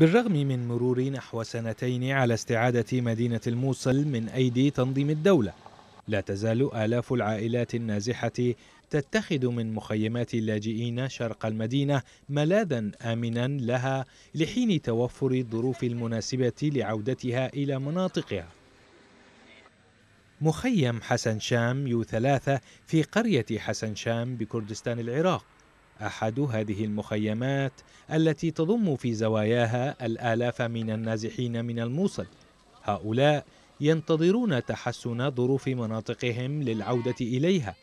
بالرغم من مرور نحو سنتين على استعادة مدينة الموصل من أيدي تنظيم الدولة لا تزال آلاف العائلات النازحة تتخذ من مخيمات اللاجئين شرق المدينة ملاذا آمنا لها لحين توفر الظروف المناسبة لعودتها إلى مناطقها مخيم حسن شام يو ثلاثة في قرية حسن شام بكردستان العراق احد هذه المخيمات التي تضم في زواياها الالاف من النازحين من الموصل هؤلاء ينتظرون تحسن ظروف مناطقهم للعوده اليها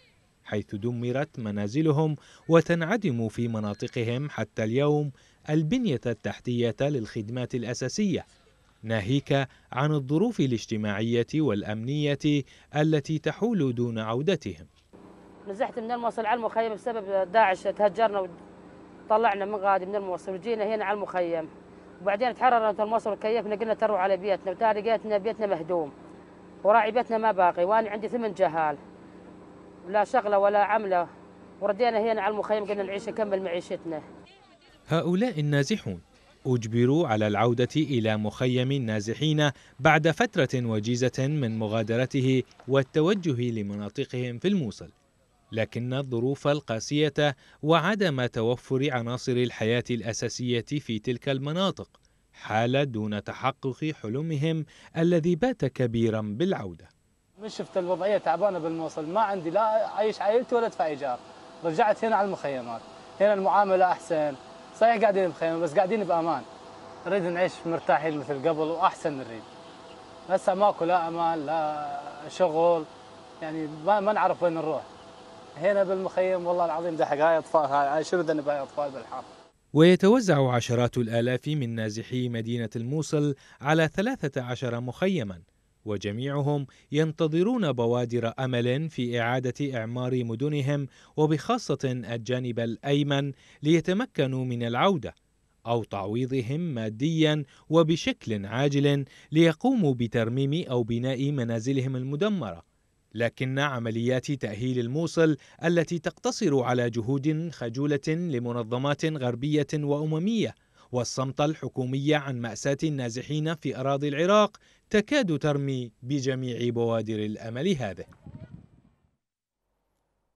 حيث دمرت منازلهم وتنعدم في مناطقهم حتى اليوم البنيه التحتيه للخدمات الاساسيه ناهيك عن الظروف الاجتماعيه والامنيه التي تحول دون عودتهم نزحت من الموصل على المخيم بسبب داعش تهجرنا وطلعنا من غادي من الموصل وجينا هنا على المخيم وبعدين تحررنا الموصل وكيفنا قلنا تروح على بيتنا وتارقتنا بيتنا مهدوم وراعي بيتنا ما باقي وانا عندي ثمن جهال لا شغله ولا عمله وردينا هنا على المخيم قلنا نعيش نكمل معيشتنا هؤلاء النازحون أجبروا على العودة إلى مخيم النازحين بعد فترة وجيزة من مغادرته والتوجه لمناطقهم في الموصل لكن الظروف القاسية وعدم توفر عناصر الحياة الأساسية في تلك المناطق حال دون تحقق حلمهم الذي بات كبيرا بالعودة من شفت الوضعية تعبانة بالموصل ما عندي لا أعيش عائلتي ولا أدفع إيجار رجعت هنا على المخيمات هنا المعاملة أحسن صحيح قاعدين بخيمة بس قاعدين بأمان نريد نعيش مرتاحين مثل قبل وأحسن نريد هسه ماكو لا أمان لا شغل يعني ما, ما نعرف وين نروح هنا بالمخيم والله العظيم ده حق هاي اطفال هاي شنو ذنب هاي اطفال بالحارة ويتوزع عشرات الآلاف من نازحي مدينة الموصل على 13 مخيما وجميعهم ينتظرون بوادر أمل في إعادة إعمار مدنهم وبخاصة الجانب الأيمن ليتمكنوا من العودة أو تعويضهم ماديا وبشكل عاجل ليقوموا بترميم أو بناء منازلهم المدمرة لكن عمليات تأهيل الموصل التي تقتصر على جهود خجولة لمنظمات غربية وأممية والصمت الحكومي عن مأساة النازحين في أراضي العراق تكاد ترمي بجميع بوادر الأمل هذه